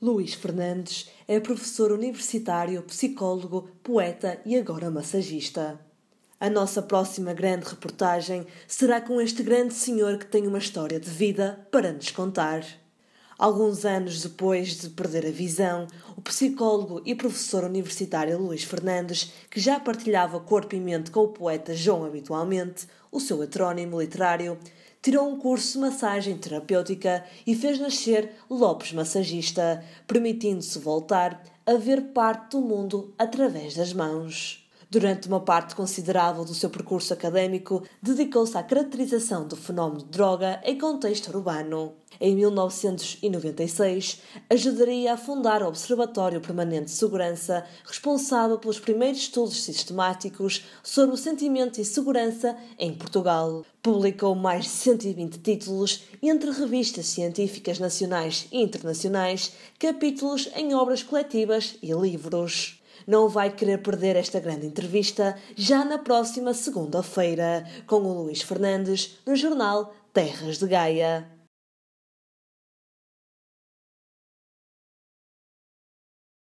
Luís Fernandes é professor universitário, psicólogo, poeta e agora massagista. A nossa próxima grande reportagem será com este grande senhor que tem uma história de vida para nos contar. Alguns anos depois de perder a visão, o psicólogo e professor universitário Luís Fernandes, que já partilhava corpo e mente com o poeta João habitualmente, o seu heterónimo literário, tirou um curso de massagem terapêutica e fez nascer Lopes Massagista, permitindo-se voltar a ver parte do mundo através das mãos. Durante uma parte considerável do seu percurso académico, dedicou-se à caracterização do fenómeno de droga em contexto urbano. Em 1996, ajudaria a fundar o Observatório Permanente de Segurança, responsável pelos primeiros estudos sistemáticos sobre o sentimento e segurança em Portugal. Publicou mais de 120 títulos entre revistas científicas nacionais e internacionais, capítulos em obras coletivas e livros. Não vai querer perder esta grande entrevista já na próxima segunda-feira com o Luís Fernandes no jornal Terras de Gaia.